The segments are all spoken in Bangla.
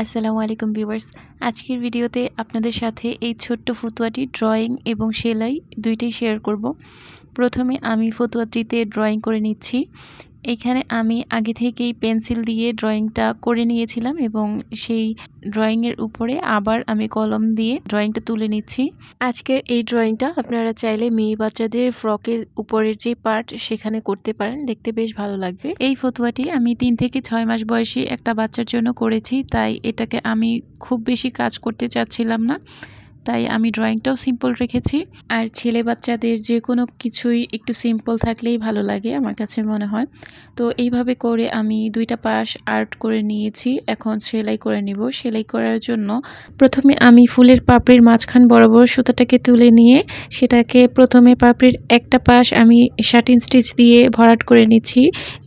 আসসালামু আলাইকুম ভিউয়ার্স আজকের ভিডিওতে আপনাদের সাথে এই ছোট্ট ফতুয়াটি ড্রয়িং এবং সেলাই দুইটাই শেয়ার করব প্রথমে আমি ফতুয়াটিতে ড্রয়িং করে নিচ্ছি এখানে আমি আগে থেকেই পেন্সিল দিয়ে ড্রয়িংটা করে নিয়েছিলাম এবং সেই ড্রয়িংয়ের উপরে আবার আমি কলম দিয়ে ড্রয়িংটা তুলে নিচ্ছি আজকের এই ড্রয়িংটা আপনারা চাইলে মেয়ে বাচ্চাদের ফ্রকের উপরের যে পার্ট সেখানে করতে পারেন দেখতে বেশ ভালো লাগবে এই ফতুয়াটি আমি তিন থেকে ছয় মাস বয়সী একটা বাচ্চার জন্য করেছি তাই এটাকে আমি খুব বেশি কাজ করতে চাচ্ছিলাম না তাই আমি ড্রয়িংটাও সিম্পল রেখেছি আর ছেলে বাচ্চাদের যে কোনো কিছুই একটু সিম্পল থাকলেই ভালো লাগে আমার কাছে মনে হয় তো এইভাবে করে আমি দুইটা পাশ আর্ট করে নিয়েছি এখন সেলাই করে নিব সেলাই করার জন্য প্রথমে আমি ফুলের পাপড়ির মাঝখান বরাবর সুতাটাকে তুলে নিয়ে সেটাকে প্রথমে পাপড়ির একটা পাশ আমি শাটিন স্টিচ দিয়ে ভরাট করে নিচ্ছি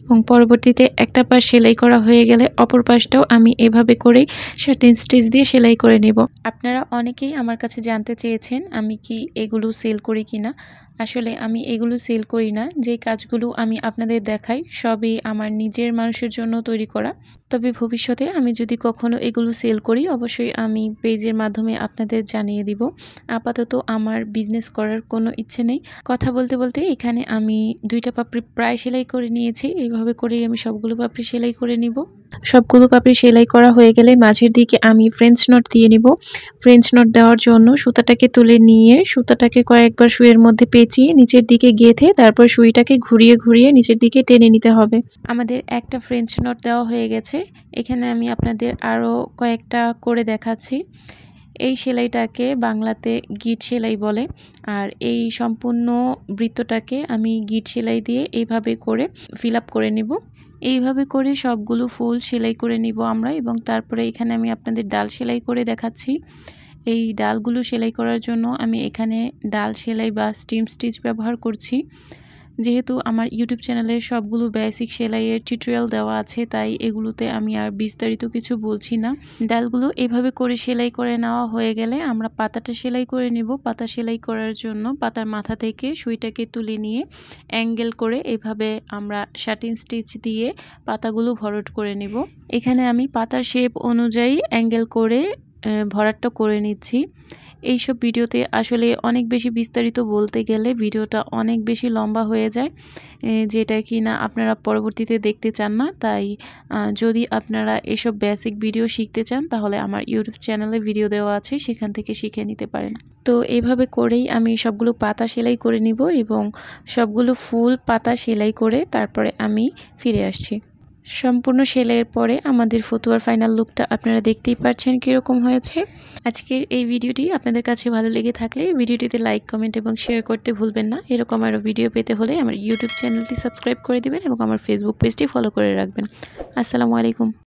এবং পরবর্তীতে একটা পাশ সেলাই করা হয়ে গেলে অপর পাশটাও আমি এভাবে করেই শার্টিন স্টিচ দিয়ে সেলাই করে নেব আপনারা অনেকেই আমার কাছে জানতে চেয়েছেন আমি কি এগুলো সেল করি কিনা আসলে আমি এগুলো সেল করি না যে কাজগুলো আমি আপনাদের দেখাই সবই আমার নিজের মানুষের জন্য তৈরি করা তবে ভবিষ্যতে আমি যদি কখনও এগুলো সেল করি অবশ্যই আমি পেজের মাধ্যমে আপনাদের জানিয়ে দিব আপাতত আমার বিজনেস করার কোনো ইচ্ছে নেই কথা বলতে বলতে এখানে আমি দুইটা পাপড়ি প্রায় সেলাই করে নিয়েছি এই ভাবে করেই আমি সবগুলো পাপড়ি সেলাই করে নিব সবগুলো পাপড়ি সেলাই করা হয়ে গেলে মাঝের দিকে আমি ফ্রেঞ্চ নট দিয়ে নিব ফ্রেঞ্চ নট দেওয়ার জন্য সুতাটাকে তুলে নিয়ে সুতাটাকে কয়েকবার শুয়ের মধ্যে পেঁচিয়ে নিচের দিকে গেঁথে তারপর সুইটাকে ঘুরিয়ে ঘুরিয়ে নিচের দিকে টেনে নিতে হবে আমাদের একটা ফ্রেঞ্চ নট দেওয়া হয়ে গেছে এখানে আমি আপনাদের আরও কয়েকটা করে দেখাচ্ছি এই সেলাইটাকে বাংলাতে গিট সেলাই বলে আর এই সম্পূর্ণ বৃত্তটাকে আমি গিট সেলাই দিয়ে এইভাবে করে ফিল করে নেব এইভাবে করে সবগুলো ফুল সেলাই করে নিব আমরা এবং তারপরে এখানে আমি আপনাদের ডাল সেলাই করে দেখাচ্ছি এই ডালগুলো সেলাই করার জন্য আমি এখানে ডাল সেলাই বা স্টিম স্টিচ ব্যবহার করছি যেহেতু আমার ইউটিউব চ্যানেলে সবগুলো বেসিক সেলাইয়ের টিউটোরিয়াল দেওয়া আছে তাই এগুলোতে আমি আর বিস্তারিত কিছু বলছি না ডালগুলো এভাবে করে সেলাই করে নেওয়া হয়ে গেলে আমরা পাতাটা সেলাই করে নেব পাতা সেলাই করার জন্য পাতার মাথা থেকে সুইটাকে তুলে নিয়ে অ্যাঙ্গেল করে এভাবে আমরা শার্টিং স্টিচ দিয়ে পাতাগুলো ভরট করে নেব এখানে আমি পাতার শেপ অনুযায়ী অ্যাঙ্গেল করে ভরাটটা করে নিচ্ছি এই সব ভিডিওতে আসলে অনেক বেশি বিস্তারিত বলতে গেলে ভিডিওটা অনেক বেশি লম্বা হয়ে যায় যেটা কি না আপনারা পরবর্তীতে দেখতে চান না তাই যদি আপনারা এসব বেসিক ভিডিও শিখতে চান তাহলে আমার ইউটিউব চ্যানেলে ভিডিও দেওয়া আছে সেখান থেকে শিখে নিতে পারেন তো এভাবে করেই আমি সবগুলো পাতা সেলাই করে নিব এবং সবগুলো ফুল পাতা সেলাই করে তারপরে আমি ফিরে আসছি সম্পূর্ণ সেলাইয়ের পরে আমাদের ফতুয়ার ফাইনাল লুকটা আপনারা দেখতেই পাচ্ছেন কীরকম হয়েছে আজকের এই ভিডিওটি আপনাদের কাছে ভালো লেগে থাকলে ভিডিওটিতে লাইক কমেন্ট এবং শেয়ার করতে ভুলবেন না এরকম আরও ভিডিও পেতে হলে আমার ইউটিউব চ্যানেলটি সাবস্ক্রাইব করে দেবেন এবং আমার ফেসবুক পেজটি ফলো করে রাখবেন আসসালামু আলাইকুম